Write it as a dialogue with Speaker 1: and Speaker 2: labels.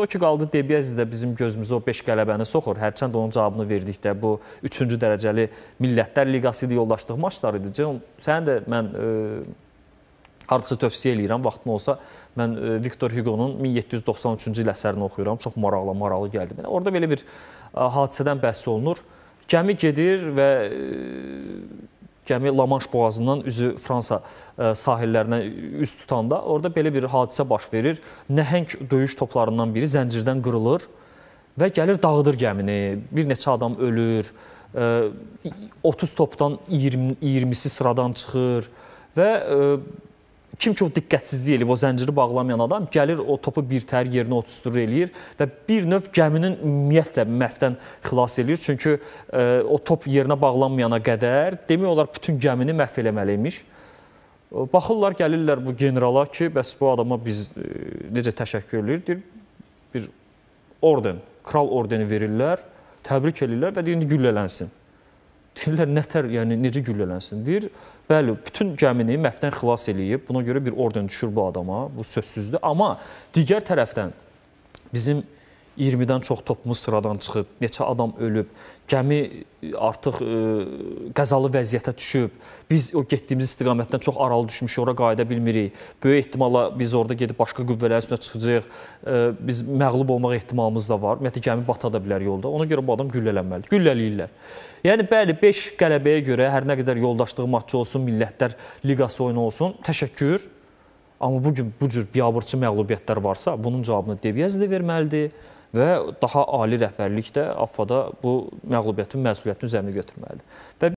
Speaker 1: O ki, qaldı Debiyəzi də bizim gözümüzə o 5 qələbəni soxur. Hərçənd onun cavabını verdikdə bu 3-cü dərəcəli Millətlər Liqası ilə yollaşdıq maçlar idi. Sənin də mən e, hardasa tövsiyə eləyirəm, vaxtın olsa mən e, Viktor Hugo-nun 1793-cü il əsərini oxuyuram. Çox maraqlı, maraqlı gəldi mənə. Orada belə bir e, hadisədən bəhs olunur. Gəmi gedir və e, gəmi Lamanş boğazından üzü Fransa e, sahillərinə üz tutanda orada belə bir hadisə baş verir. Nəhəng döyüş toplarından biri zəncirdən qırılır və gəlir dağıdır gəmini. Bir neçə adam ölür. 30 e, topdan 20 20-si sıradan çıxır və e, kim ki o diqqətsizlik eləyib, o zənciri bağlamayan adam gəlir o topu birtəhər yerinə otuşdurur eləyir və bir növ gəminin ümumiyyətlə məhvdən xilas eləyir. Çünki ə, e, o top yerinə bağlanmayana qədər demək olar bütün gəmini məhv eləməli imiş. E, baxırlar, gəlirlər bu generala ki, bəs bu adama biz ə, e, necə təşəkkür eləyir? Deyir, bir orden, kral ordeni verirlər, təbrik eləyirlər və deyir indi güllələnsin deyirlər nətər, yəni necə güllələnsin? Deyir, bəli, bütün gəmini məfdən xilas eləyib. Buna görə bir orden düşür bu adama. Bu sözsüzdür. Amma digər tərəfdən bizim 20-dən çox topumuz sıradan çıxıb, neçə adam ölüb, gəmi e, artıq ə, e, qəzalı vəziyyətə düşüb. Biz o getdiyimiz istiqamətdən çox aralı düşmüşük, ora qayıda bilmirik. Böyük ehtimalla biz orada gedib başqa qüvvələrin üstünə çıxacağıq. Ə, e, biz məğlub olmaq ehtimalımız da var. Ümumiyyətlə gəmi bata da bilər yolda. Ona görə bu adam güllələnməlidir. Güllələyirlər. Yəni bəli 5 qələbəyə görə hər nə qədər yoldaşlığı maçı olsun, Millətlər Liqası oyunu olsun, təşəkkür. Amma bu gün bu cür biabırçı məğlubiyyətlər varsa, bunun cavabını Debiyez də verməlidir və daha ali rəhbərlik də AFFA-da bu məğlubiyyətin məsuliyyətini üzərinə götürməlidir. Və